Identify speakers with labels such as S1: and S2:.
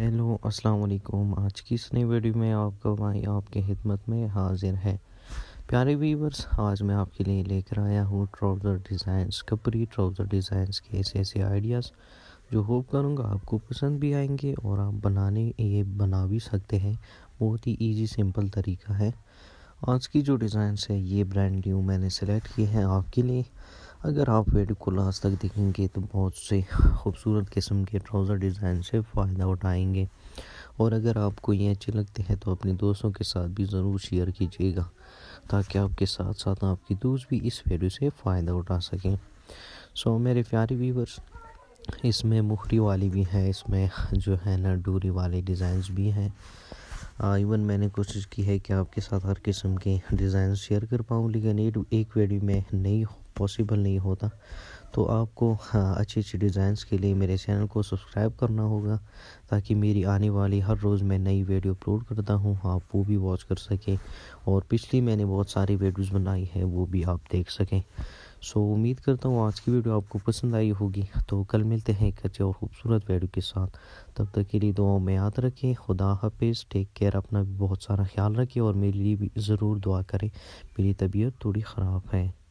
S1: hello अस्सलाम वालेकुम आज की इस नई वीडियो में आपका भाई आपके खिदमत में हाजिर है प्यारे व्यूवर्स आज मैं आपके लिए लेकर आया हूँ trouser designs capri trouser designs के ऐसे ऐसे आइडियाज़ जो होप करूँगा आपको पसंद भी आएंगे और आप बनाने ये बना भी सकते हैं बहुत ही ईजी सिंपल तरीका है आज की जो डिज़ाइंस है ये ब्रांड न्यू मैंने सेलेक्ट किए हैं आपके लिए अगर आप वीडियो को लास्ट तक देखेंगे तो बहुत से खूबसूरत किस्म के ट्राउज़र डिज़ाइन से फ़ायदा उठाएंगे और अगर आपको ये अच्छे लगते हैं तो अपने दोस्तों के साथ भी ज़रूर शेयर कीजिएगा ताकि आपके साथ साथ आपके दोस्त भी इस वीडियो से फ़ायदा उठा सकें सो मेरे प्यारे व्यूवर्स इसमें मुखरी वाली भी है इसमें जो है ना डूरी वाले डिज़ाइंस भी हैं इवन मैंने कोशिश की है कि आपके साथ हर किस्म के डिज़ाइन शेयर कर पाऊँ लेकिन एक वीडियो में नहीं हो पॉसिबल नहीं होता तो आपको हाँ, अच्छी अच्छी डिज़ाइंस के लिए मेरे चैनल को सब्सक्राइब करना होगा ताकि मेरी आने वाली हर रोज़ मैं नई वीडियो अपलोड करता हूँ आप वो भी वॉच कर सकें और पिछली मैंने बहुत सारी वीडियोस बनाई है वो भी आप देख सकें सो उम्मीद करता हूँ आज की वीडियो आपको पसंद आई होगी तो कल मिलते हैं एक अच्छे और ख़ूबसूरत वीडियो के साथ तब तक के लिए दुआओं में याद रखें खुदा हाफिज़ टेक केयर अपना बहुत सारा ख्याल रखें और मेरे लिए भी ज़रूर दुआ करें मेरी तबीयत थोड़ी ख़राब है